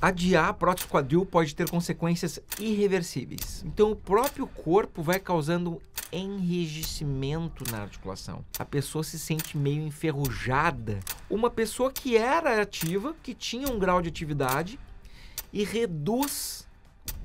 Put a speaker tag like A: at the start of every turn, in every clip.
A: Adiar a prótese quadril pode ter consequências irreversíveis. Então, o próprio corpo vai causando enrijecimento na articulação. A pessoa se sente meio enferrujada. Uma pessoa que era ativa, que tinha um grau de atividade e reduz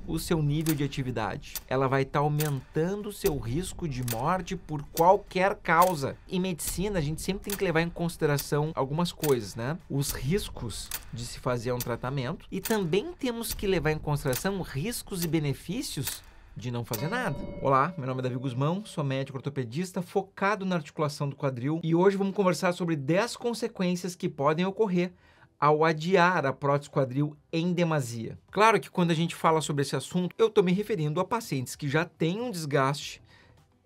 A: o seu nível de atividade. Ela vai estar tá aumentando o seu risco de morte por qualquer causa. Em medicina, a gente sempre tem que levar em consideração algumas coisas, né? Os riscos de se fazer um tratamento e também temos que levar em consideração riscos e benefícios de não fazer nada. Olá, meu nome é Davi Guzmão, sou médico ortopedista focado na articulação do quadril e hoje vamos conversar sobre 10 consequências que podem ocorrer ao adiar a prótese quadril em demasia. Claro que quando a gente fala sobre esse assunto, eu estou me referindo a pacientes que já têm um desgaste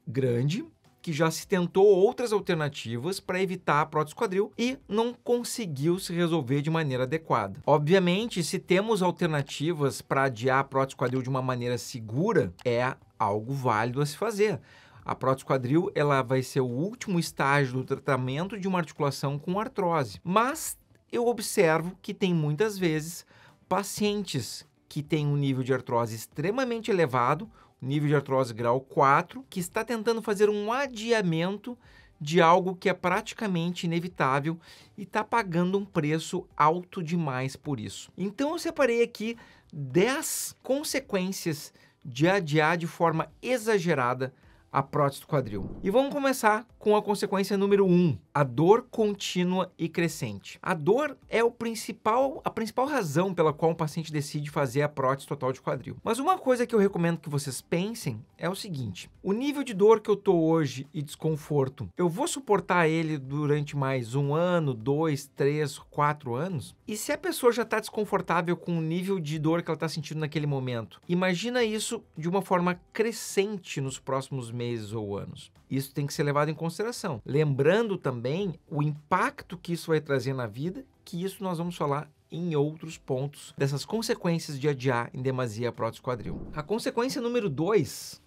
A: grande, que já se tentou outras alternativas para evitar a prótese quadril e não conseguiu se resolver de maneira adequada. Obviamente, se temos alternativas para adiar a prótese quadril de uma maneira segura, é algo válido a se fazer. A prótese quadril ela vai ser o último estágio do tratamento de uma articulação com artrose, mas eu observo que tem muitas vezes pacientes que têm um nível de artrose extremamente elevado, nível de artrose grau 4, que está tentando fazer um adiamento de algo que é praticamente inevitável e está pagando um preço alto demais por isso. Então eu separei aqui 10 consequências de adiar de forma exagerada a prótese do quadril. E vamos começar com a consequência número 1, um, a dor contínua e crescente. A dor é o principal, a principal razão pela qual um paciente decide fazer a prótese total de quadril. Mas uma coisa que eu recomendo que vocês pensem é o seguinte, o nível de dor que eu tô hoje e desconforto, eu vou suportar ele durante mais um ano, dois, três, quatro anos? E se a pessoa já está desconfortável com o nível de dor que ela está sentindo naquele momento, imagina isso de uma forma crescente nos próximos meses meses ou anos. Isso tem que ser levado em consideração. Lembrando também o impacto que isso vai trazer na vida, que isso nós vamos falar em outros pontos dessas consequências de adiar em demasia a prótese quadril. A consequência número 2,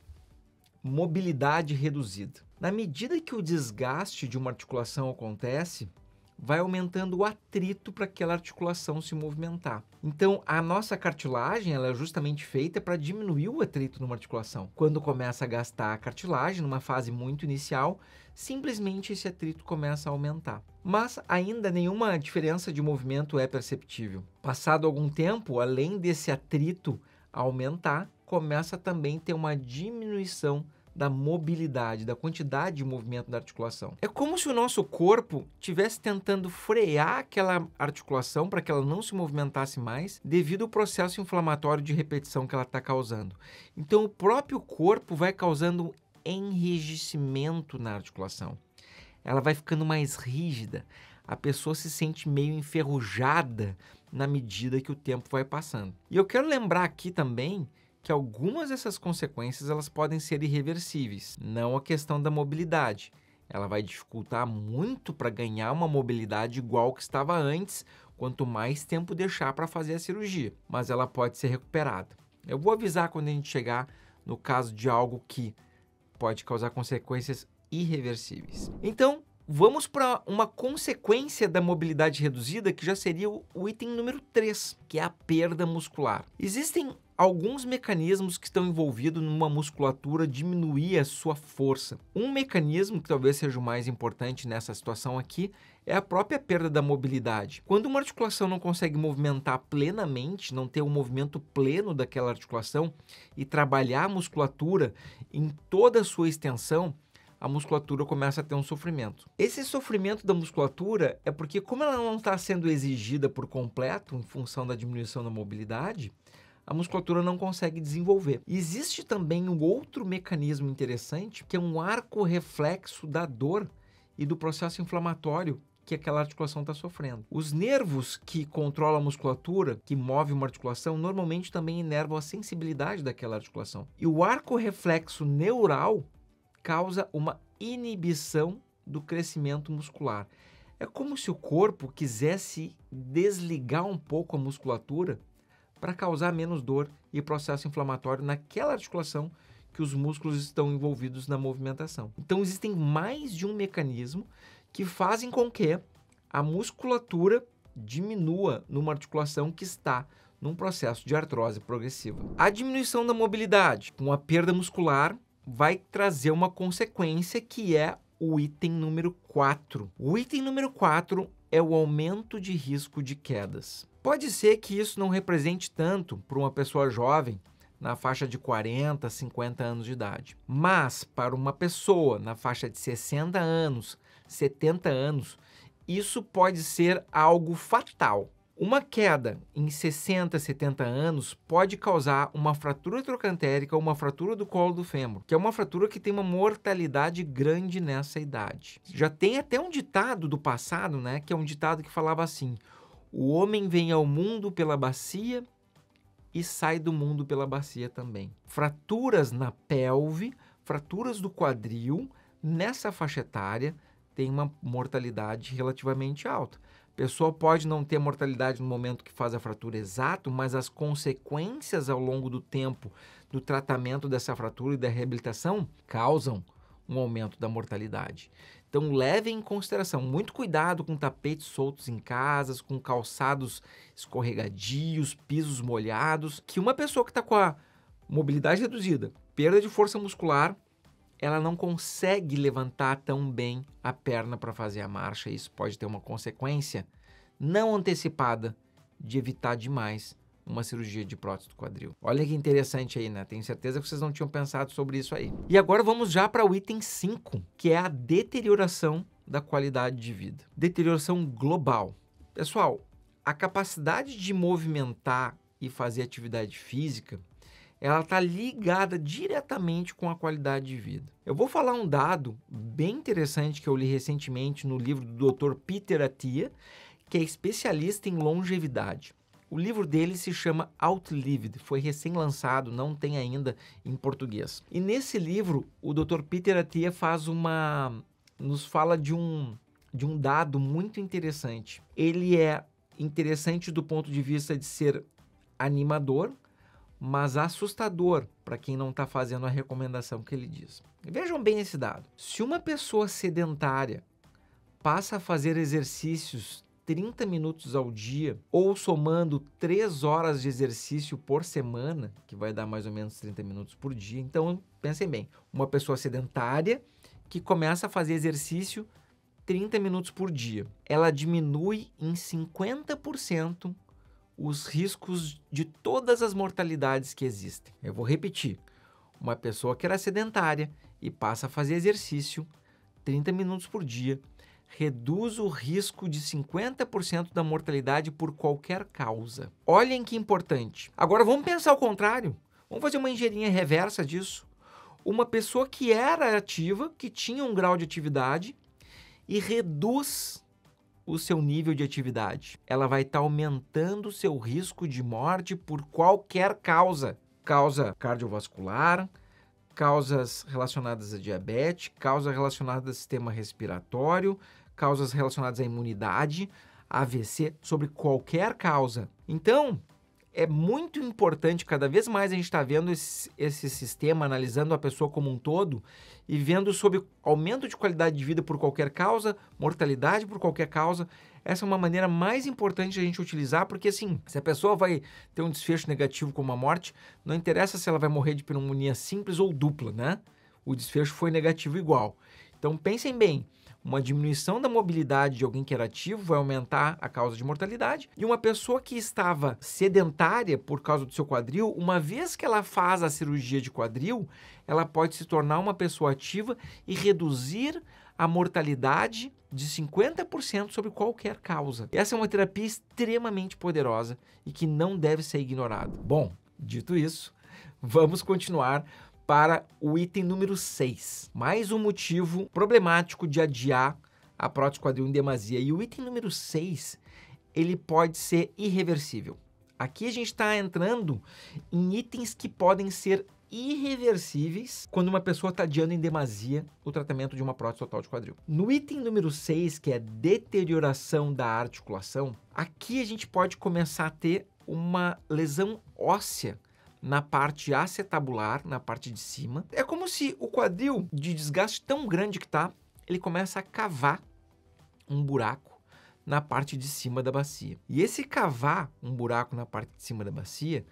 A: mobilidade reduzida. Na medida que o desgaste de uma articulação acontece, vai aumentando o atrito para aquela articulação se movimentar. Então, a nossa cartilagem ela é justamente feita para diminuir o atrito numa articulação. Quando começa a gastar a cartilagem, numa fase muito inicial, simplesmente esse atrito começa a aumentar. Mas ainda nenhuma diferença de movimento é perceptível. Passado algum tempo, além desse atrito aumentar, começa também a ter uma diminuição da mobilidade, da quantidade de movimento da articulação. É como se o nosso corpo tivesse tentando frear aquela articulação para que ela não se movimentasse mais devido ao processo inflamatório de repetição que ela está causando. Então, o próprio corpo vai causando enrijecimento na articulação. Ela vai ficando mais rígida. A pessoa se sente meio enferrujada na medida que o tempo vai passando. E eu quero lembrar aqui também que algumas dessas consequências elas podem ser irreversíveis, não a questão da mobilidade. Ela vai dificultar muito para ganhar uma mobilidade igual que estava antes, quanto mais tempo deixar para fazer a cirurgia, mas ela pode ser recuperada. Eu vou avisar quando a gente chegar no caso de algo que pode causar consequências irreversíveis. Então, vamos para uma consequência da mobilidade reduzida que já seria o item número 3, que é a perda muscular. Existem alguns mecanismos que estão envolvidos numa musculatura diminuir a sua força. Um mecanismo que talvez seja o mais importante nessa situação aqui é a própria perda da mobilidade. Quando uma articulação não consegue movimentar plenamente, não ter o um movimento pleno daquela articulação e trabalhar a musculatura em toda a sua extensão, a musculatura começa a ter um sofrimento. Esse sofrimento da musculatura é porque, como ela não está sendo exigida por completo em função da diminuição da mobilidade, a musculatura não consegue desenvolver. Existe também um outro mecanismo interessante, que é um arco reflexo da dor e do processo inflamatório que aquela articulação está sofrendo. Os nervos que controlam a musculatura, que move uma articulação, normalmente também inervam a sensibilidade daquela articulação. E o arco reflexo neural causa uma inibição do crescimento muscular. É como se o corpo quisesse desligar um pouco a musculatura para causar menos dor e processo inflamatório naquela articulação que os músculos estão envolvidos na movimentação. Então existem mais de um mecanismo que fazem com que a musculatura diminua numa articulação que está num processo de artrose progressiva. A diminuição da mobilidade com a perda muscular vai trazer uma consequência que é o item número 4. O item número 4 é o aumento de risco de quedas. Pode ser que isso não represente tanto para uma pessoa jovem, na faixa de 40, 50 anos de idade. Mas para uma pessoa na faixa de 60 anos, 70 anos, isso pode ser algo fatal. Uma queda em 60, 70 anos pode causar uma fratura trocantérica ou uma fratura do colo do fêmur, que é uma fratura que tem uma mortalidade grande nessa idade. Já tem até um ditado do passado, né, que é um ditado que falava assim: o homem vem ao mundo pela bacia e sai do mundo pela bacia também. Fraturas na pelve, fraturas do quadril, nessa faixa etária, tem uma mortalidade relativamente alta pessoa pode não ter mortalidade no momento que faz a fratura exato, mas as consequências ao longo do tempo do tratamento dessa fratura e da reabilitação causam um aumento da mortalidade. Então levem em consideração, muito cuidado com tapetes soltos em casas, com calçados escorregadios, pisos molhados, que uma pessoa que está com a mobilidade reduzida, perda de força muscular, ela não consegue levantar tão bem a perna para fazer a marcha. Isso pode ter uma consequência não antecipada de evitar demais uma cirurgia de prótese do quadril. Olha que interessante aí, né? Tenho certeza que vocês não tinham pensado sobre isso aí. E agora vamos já para o item 5, que é a deterioração da qualidade de vida. Deterioração global. Pessoal, a capacidade de movimentar e fazer atividade física ela está ligada diretamente com a qualidade de vida. Eu vou falar um dado bem interessante que eu li recentemente no livro do Dr. Peter Atia, que é especialista em longevidade. O livro dele se chama Outlived, foi recém-lançado, não tem ainda em português. E nesse livro, o Dr. Peter Atia faz uma nos fala de um de um dado muito interessante. Ele é interessante do ponto de vista de ser animador, mas assustador para quem não está fazendo a recomendação que ele diz. Vejam bem esse dado. Se uma pessoa sedentária passa a fazer exercícios 30 minutos ao dia, ou somando 3 horas de exercício por semana, que vai dar mais ou menos 30 minutos por dia. Então, pensem bem, uma pessoa sedentária que começa a fazer exercício 30 minutos por dia, ela diminui em 50% os riscos de todas as mortalidades que existem. Eu vou repetir: uma pessoa que era sedentária e passa a fazer exercício 30 minutos por dia, reduz o risco de 50% da mortalidade por qualquer causa. Olhem que importante. Agora vamos pensar o contrário. Vamos fazer uma engenharia reversa disso. Uma pessoa que era ativa, que tinha um grau de atividade e reduz o seu nível de atividade. Ela vai estar tá aumentando o seu risco de morte por qualquer causa. Causa cardiovascular, causas relacionadas a diabetes, causas relacionadas ao sistema respiratório, causas relacionadas à imunidade, AVC, sobre qualquer causa. Então, é muito importante, cada vez mais a gente está vendo esse, esse, sistema, analisando a pessoa como um todo e vendo sobre aumento de qualidade de vida por qualquer causa, mortalidade por qualquer causa. Essa é uma maneira mais importante de a gente utilizar, porque assim, se a pessoa vai ter um desfecho negativo como a morte, não interessa se ela vai morrer de pneumonia simples ou dupla, né? O desfecho foi negativo igual. Então pensem bem, uma diminuição da mobilidade de alguém que era ativo vai aumentar a causa de mortalidade. E uma pessoa que estava sedentária por causa do seu quadril, uma vez que ela faz a cirurgia de quadril, ela pode se tornar uma pessoa ativa e reduzir a mortalidade de 50% sobre qualquer causa. Essa é uma terapia extremamente poderosa e que não deve ser ignorada. Bom, dito isso, vamos continuar para o item número 6. Mais um motivo problemático de adiar a prótese quadril em demasia. E o item número 6, ele pode ser irreversível. Aqui a gente está entrando em itens que podem ser irreversíveis quando uma pessoa está adiando em demasia o tratamento de uma prótese total de quadril. No item número 6, que é deterioração da articulação, aqui a gente pode começar a ter uma lesão óssea na parte acetabular, na parte de cima. É como se o quadril de desgaste tão grande que tá, ele começa a cavar um buraco na parte de cima da bacia. E esse cavar um buraco na parte de cima da bacia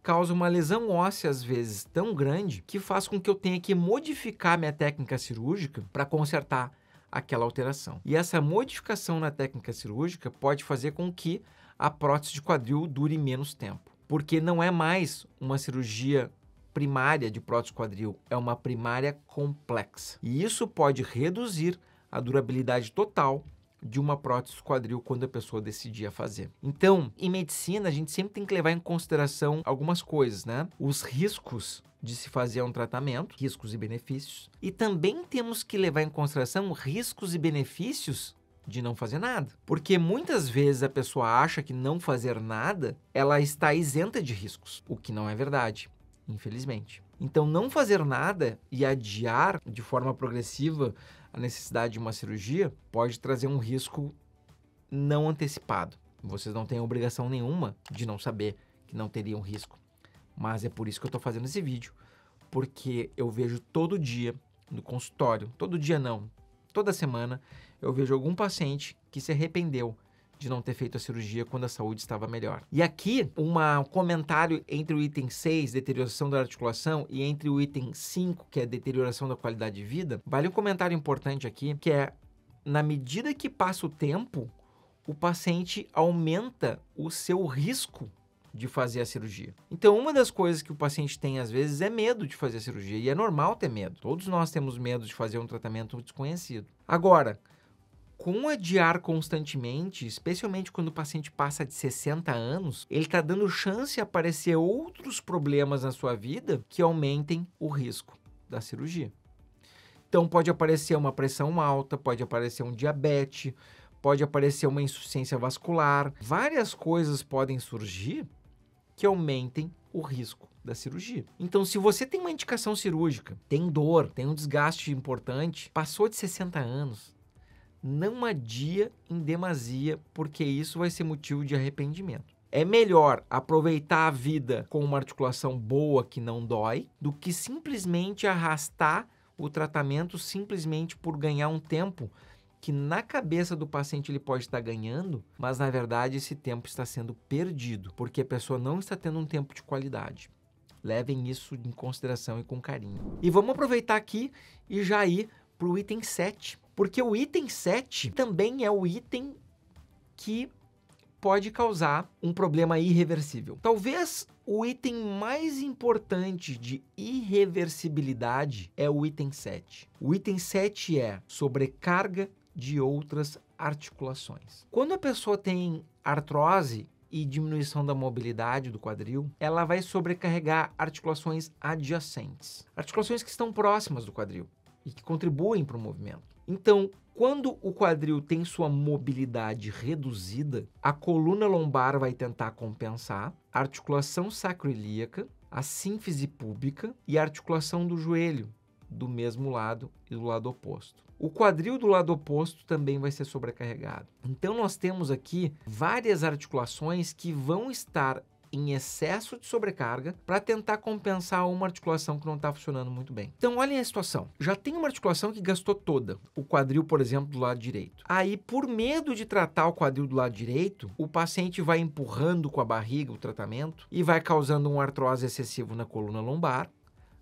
A: causa uma lesão óssea às vezes tão grande que faz com que eu tenha que modificar minha técnica cirúrgica para consertar aquela alteração. E essa modificação na técnica cirúrgica pode fazer com que a prótese de quadril dure menos tempo porque não é mais uma cirurgia primária de prótese quadril, é uma primária complexa. E isso pode reduzir a durabilidade total de uma prótese quadril quando a pessoa a fazer. Então, em medicina, a gente sempre tem que levar em consideração algumas coisas, né? Os riscos de se fazer um tratamento, riscos e benefícios, e também temos que levar em consideração riscos e benefícios de não fazer nada. Porque muitas vezes a pessoa acha que não fazer nada, ela está isenta de riscos, o que não é verdade, infelizmente. Então, não fazer nada e adiar de forma progressiva a necessidade de uma cirurgia pode trazer um risco não antecipado. Vocês não têm obrigação nenhuma de não saber que não teriam risco. Mas é por isso que eu estou fazendo esse vídeo, porque eu vejo todo dia no consultório, todo dia não, Toda semana eu vejo algum paciente que se arrependeu de não ter feito a cirurgia quando a saúde estava melhor. E aqui, um comentário entre o item 6, deterioração da articulação, e entre o item 5, que é deterioração da qualidade de vida, vale um comentário importante aqui, que é, na medida que passa o tempo, o paciente aumenta o seu risco de fazer a cirurgia. Então, uma das coisas que o paciente tem às vezes é medo de fazer a cirurgia, e é normal ter medo. Todos nós temos medo de fazer um tratamento desconhecido. Agora, com adiar constantemente, especialmente quando o paciente passa de 60 anos, ele está dando chance a aparecer outros problemas na sua vida que aumentem o risco da cirurgia. Então, pode aparecer uma pressão alta, pode aparecer um diabetes, pode aparecer uma insuficiência vascular, várias coisas podem surgir que aumentem o risco da cirurgia. Então, se você tem uma indicação cirúrgica, tem dor, tem um desgaste importante, passou de 60 anos, não adia em demasia, porque isso vai ser motivo de arrependimento. É melhor aproveitar a vida com uma articulação boa que não dói do que simplesmente arrastar o tratamento simplesmente por ganhar um tempo que na cabeça do paciente ele pode estar ganhando, mas na verdade esse tempo está sendo perdido, porque a pessoa não está tendo um tempo de qualidade. Levem isso em consideração e com carinho. E vamos aproveitar aqui e já ir para o item 7, porque o item 7 também é o item que pode causar um problema irreversível. Talvez o item mais importante de irreversibilidade é o item 7. O item 7 é sobrecarga de outras articulações. Quando a pessoa tem artrose e diminuição da mobilidade do quadril, ela vai sobrecarregar articulações adjacentes, articulações que estão próximas do quadril e que contribuem para o movimento. Então, quando o quadril tem sua mobilidade reduzida, a coluna lombar vai tentar compensar, a articulação sacroiliaca, a sínfise púbica e a articulação do joelho, do mesmo lado e do lado oposto. O quadril do lado oposto também vai ser sobrecarregado. Então, nós temos aqui várias articulações que vão estar em excesso de sobrecarga para tentar compensar uma articulação que não está funcionando muito bem. Então, olhem a situação. Já tem uma articulação que gastou toda, o quadril, por exemplo, do lado direito. Aí, por medo de tratar o quadril do lado direito, o paciente vai empurrando com a barriga o tratamento e vai causando um artrose excessivo na coluna lombar,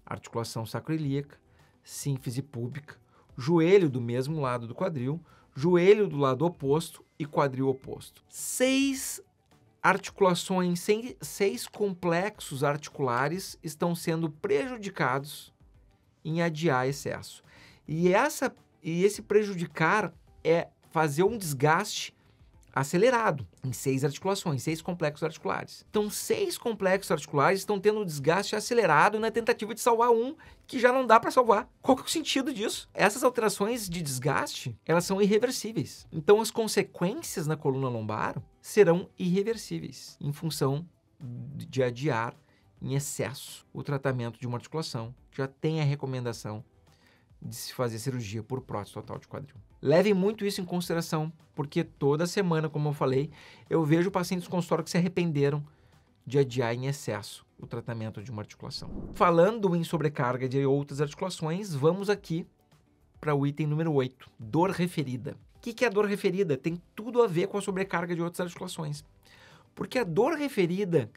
A: articulação sacroiliaca, sínfise púbica, joelho do mesmo lado do quadril, joelho do lado oposto e quadril oposto. Seis articulações, seis complexos articulares estão sendo prejudicados em adiar excesso. E, essa, e esse prejudicar é fazer um desgaste acelerado em seis articulações, seis complexos articulares. Então, seis complexos articulares estão tendo um desgaste acelerado na tentativa de salvar um que já não dá para salvar. Qual que é o sentido disso? Essas alterações de desgaste, elas são irreversíveis. Então, as consequências na coluna lombar serão irreversíveis em função de adiar em excesso o tratamento de uma articulação. que Já tem a recomendação de se fazer cirurgia por prótese total de quadril. Levem muito isso em consideração, porque toda semana, como eu falei, eu vejo pacientes com consultório que se arrependeram de adiar em excesso o tratamento de uma articulação. Falando em sobrecarga de outras articulações, vamos aqui para o item número 8, dor referida. O que, que é dor referida? Tem tudo a ver com a sobrecarga de outras articulações. Porque a dor referida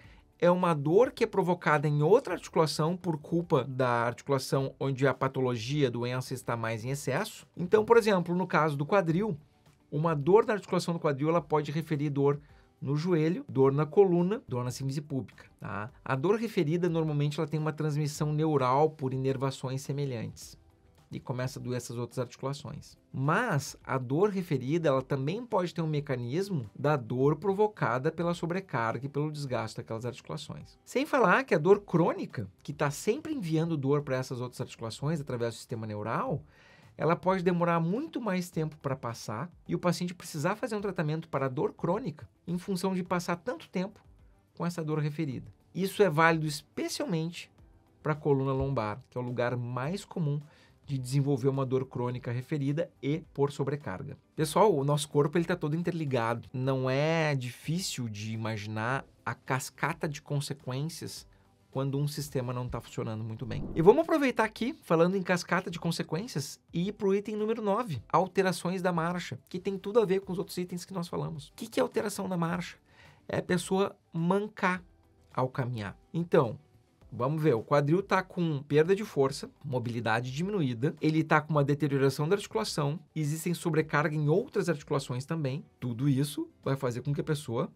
A: é uma dor que é provocada em outra articulação por culpa da articulação onde a patologia, a doença está mais em excesso. Então, por exemplo, no caso do quadril, uma dor na articulação do quadril ela pode referir dor no joelho, dor na coluna, dor na símise pública. Tá? A dor referida normalmente ela tem uma transmissão neural por inervações semelhantes e começa a doer essas outras articulações. Mas a dor referida, ela também pode ter um mecanismo da dor provocada pela sobrecarga e pelo desgaste daquelas articulações. Sem falar que a dor crônica, que está sempre enviando dor para essas outras articulações através do sistema neural, ela pode demorar muito mais tempo para passar e o paciente precisar fazer um tratamento para dor crônica em função de passar tanto tempo com essa dor referida. Isso é válido especialmente para a coluna lombar, que é o lugar mais comum de desenvolver uma dor crônica referida e por sobrecarga. Pessoal, o nosso corpo ele está todo interligado. Não é difícil de imaginar a cascata de consequências quando um sistema não está funcionando muito bem. E vamos aproveitar aqui, falando em cascata de consequências, e ir para o item número 9, alterações da marcha, que tem tudo a ver com os outros itens que nós falamos. O que, que é alteração da marcha? É a pessoa mancar ao caminhar. Então, Vamos ver, o quadril está com perda de força, mobilidade diminuída, ele está com uma deterioração da articulação, existem sobrecarga em outras articulações também. Tudo isso vai fazer com que a pessoa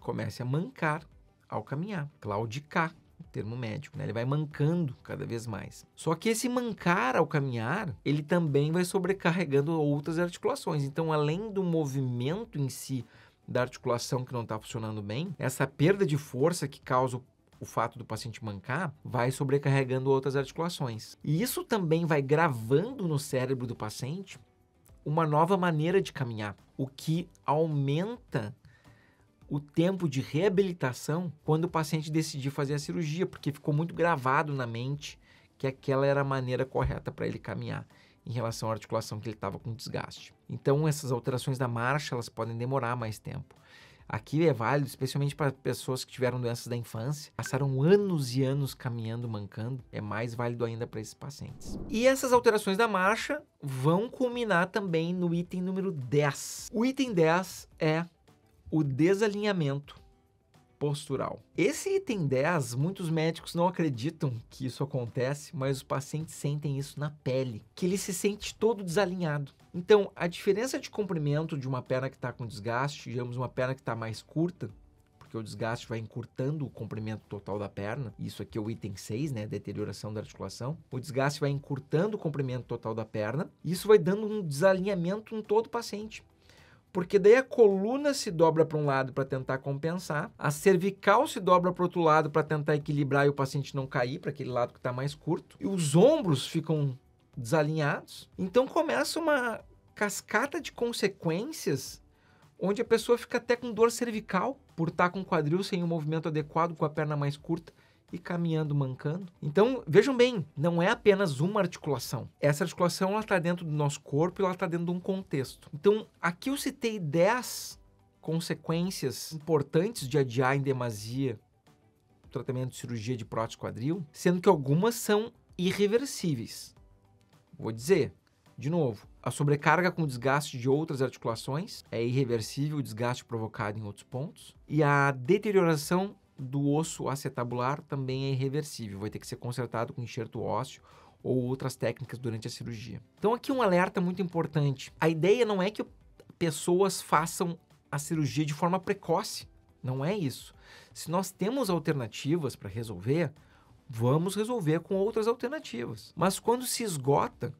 A: comece a mancar ao caminhar, claudicar, termo médico, né? Ele vai mancando cada vez mais. Só que esse mancar ao caminhar, ele também vai sobrecarregando outras articulações. Então, além do movimento em si da articulação que não está funcionando bem, essa perda de força que causa o o fato do paciente mancar vai sobrecarregando outras articulações. E isso também vai gravando no cérebro do paciente uma nova maneira de caminhar, o que aumenta o tempo de reabilitação quando o paciente decidir fazer a cirurgia, porque ficou muito gravado na mente que aquela era a maneira correta para ele caminhar em relação à articulação que ele estava com desgaste. Então essas alterações da marcha, elas podem demorar mais tempo. Aqui é válido especialmente para pessoas que tiveram doenças da infância, passaram anos e anos caminhando mancando, é mais válido ainda para esses pacientes. E essas alterações da marcha vão culminar também no item número 10. O item 10 é o desalinhamento postural. Esse item 10, muitos médicos não acreditam que isso acontece, mas os pacientes sentem isso na pele, que ele se sente todo desalinhado. Então, a diferença de comprimento de uma perna que está com desgaste, digamos uma perna que está mais curta, porque o desgaste vai encurtando o comprimento total da perna, isso aqui é o item 6, né, deterioração da articulação, o desgaste vai encurtando o comprimento total da perna, isso vai dando um desalinhamento em todo o paciente porque daí a coluna se dobra para um lado para tentar compensar, a cervical se dobra para o outro lado para tentar equilibrar e o paciente não cair para aquele lado que está mais curto, e os ombros ficam desalinhados. Então começa uma cascata de consequências onde a pessoa fica até com dor cervical por estar tá com o quadril sem o um movimento adequado, com a perna mais curta e caminhando mancando. Então, vejam bem, não é apenas uma articulação. Essa articulação ela está dentro do nosso corpo e ela está dentro de um contexto. Então, aqui eu citei 10 consequências importantes de adiar em demasia o tratamento de cirurgia de prótese quadril, sendo que algumas são irreversíveis. Vou dizer, de novo, a sobrecarga com desgaste de outras articulações é irreversível o desgaste provocado em outros pontos e a deterioração do osso acetabular também é irreversível, vai ter que ser consertado com enxerto ósseo ou outras técnicas durante a cirurgia. Então aqui um alerta muito importante. A ideia não é que pessoas façam a cirurgia de forma precoce, não é isso. Se nós temos alternativas para resolver, vamos resolver com outras alternativas. Mas quando se esgota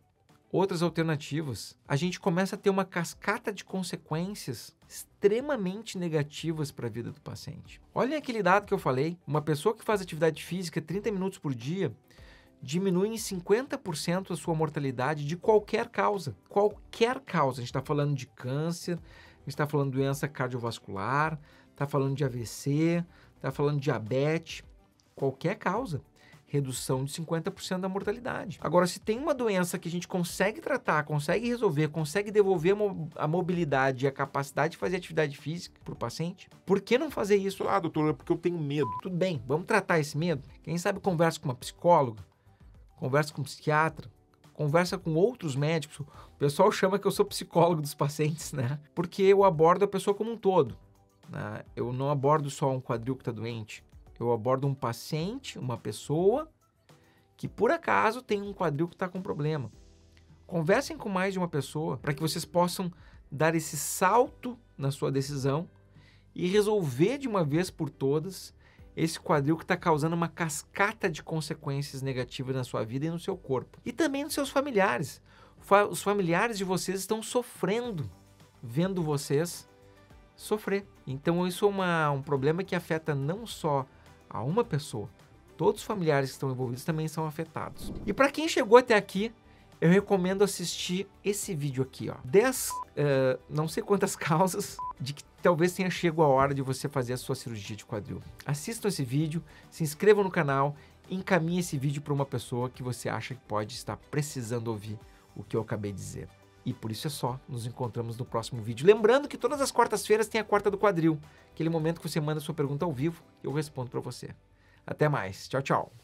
A: outras alternativas, a gente começa a ter uma cascata de consequências extremamente negativas para a vida do paciente. Olhem aquele dado que eu falei: uma pessoa que faz atividade física 30 minutos por dia diminui em 50% a sua mortalidade de qualquer causa. Qualquer causa. A gente está falando de câncer, a gente está falando de doença cardiovascular, está falando de AVC, está falando de diabetes, qualquer causa redução de 50% da mortalidade. Agora, se tem uma doença que a gente consegue tratar, consegue resolver, consegue devolver a mobilidade e a capacidade de fazer atividade física para o paciente, por que não fazer isso? Ah, doutor, é porque eu tenho medo. Tudo bem, vamos tratar esse medo. Quem sabe conversa com uma psicóloga, conversa com um psiquiatra, conversa com outros médicos. O pessoal chama que eu sou psicólogo dos pacientes, né? Porque eu abordo a pessoa como um todo. Né? Eu não abordo só um quadril que está doente. Eu abordo um paciente, uma pessoa, que por acaso tem um quadril que está com problema. Conversem com mais de uma pessoa para que vocês possam dar esse salto na sua decisão e resolver de uma vez por todas esse quadril que está causando uma cascata de consequências negativas na sua vida e no seu corpo. E também nos seus familiares. Os familiares de vocês estão sofrendo, vendo vocês sofrer. Então, isso é uma, um problema que afeta não só a uma pessoa. Todos os familiares que estão envolvidos também são afetados. E para quem chegou até aqui, eu recomendo assistir esse vídeo aqui, ó. 10, uh, eh, não sei quantas causas de que talvez tenha chegado a hora de você fazer a sua cirurgia de quadril. Assistam esse vídeo, se inscrevam no canal, encaminhe esse vídeo para uma pessoa que você acha que pode estar precisando ouvir o que eu acabei de dizer. E por isso é só. Nos encontramos no próximo vídeo. Lembrando que todas as quartas-feiras tem a quarta do quadril, aquele momento que você manda sua pergunta ao vivo, e eu respondo para você. Até mais. Tchau, tchau.